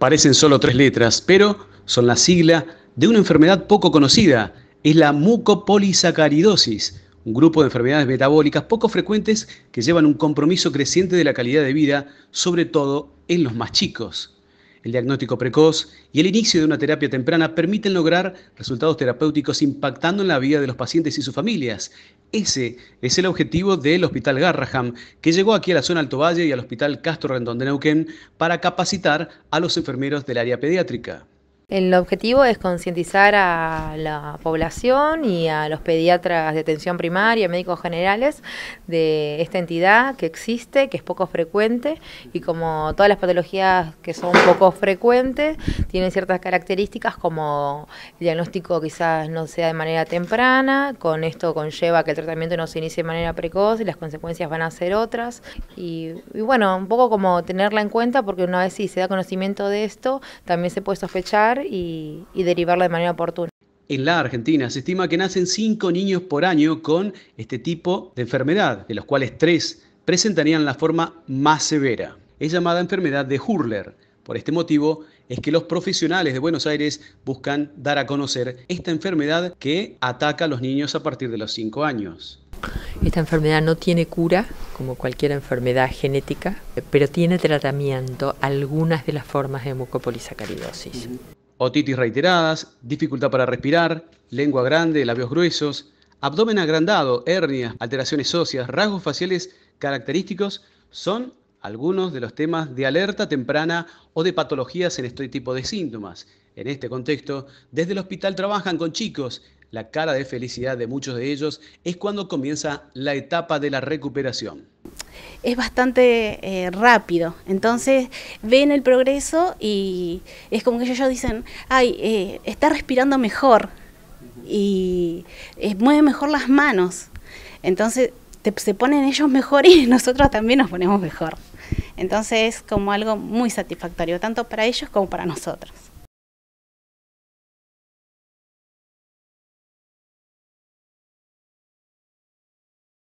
Parecen solo tres letras, pero son la sigla de una enfermedad poco conocida. Es la mucopolisacaridosis, un grupo de enfermedades metabólicas poco frecuentes que llevan un compromiso creciente de la calidad de vida, sobre todo en los más chicos. El diagnóstico precoz y el inicio de una terapia temprana permiten lograr resultados terapéuticos impactando en la vida de los pacientes y sus familias, ese es el objetivo del Hospital Garraham, que llegó aquí a la zona Alto Valle y al Hospital Castro Rendón de Neuquén para capacitar a los enfermeros del área pediátrica. El objetivo es concientizar a la población y a los pediatras de atención primaria, médicos generales de esta entidad que existe, que es poco frecuente y como todas las patologías que son poco frecuentes tienen ciertas características como el diagnóstico quizás no sea de manera temprana, con esto conlleva que el tratamiento no se inicie de manera precoz y las consecuencias van a ser otras y, y bueno, un poco como tenerla en cuenta porque una vez si se da conocimiento de esto también se puede sospechar y, derivarla derivarlo de manera oportuna. En la Argentina se estima que nacen 5 niños por año con este tipo de enfermedad, de los cuales 3 presentarían la forma más severa. Es llamada enfermedad de Hurler. Por este motivo es que los profesionales de Buenos Aires buscan dar a conocer esta enfermedad que ataca a los niños a partir de los 5 años. Esta enfermedad no tiene cura, como cualquier enfermedad genética, pero tiene tratamiento algunas de las formas de mucopolisacaridosis otitis reiteradas, dificultad para respirar, lengua grande, labios gruesos, abdomen agrandado, hernia, alteraciones óseas, rasgos faciales característicos son algunos de los temas de alerta temprana o de patologías en este tipo de síntomas. En este contexto, desde el hospital trabajan con chicos. La cara de felicidad de muchos de ellos es cuando comienza la etapa de la recuperación es bastante eh, rápido. Entonces ven el progreso y es como que ellos dicen, ay, eh, está respirando mejor y eh, mueve mejor las manos. Entonces se ponen ellos mejor y nosotros también nos ponemos mejor. Entonces es como algo muy satisfactorio, tanto para ellos como para nosotros.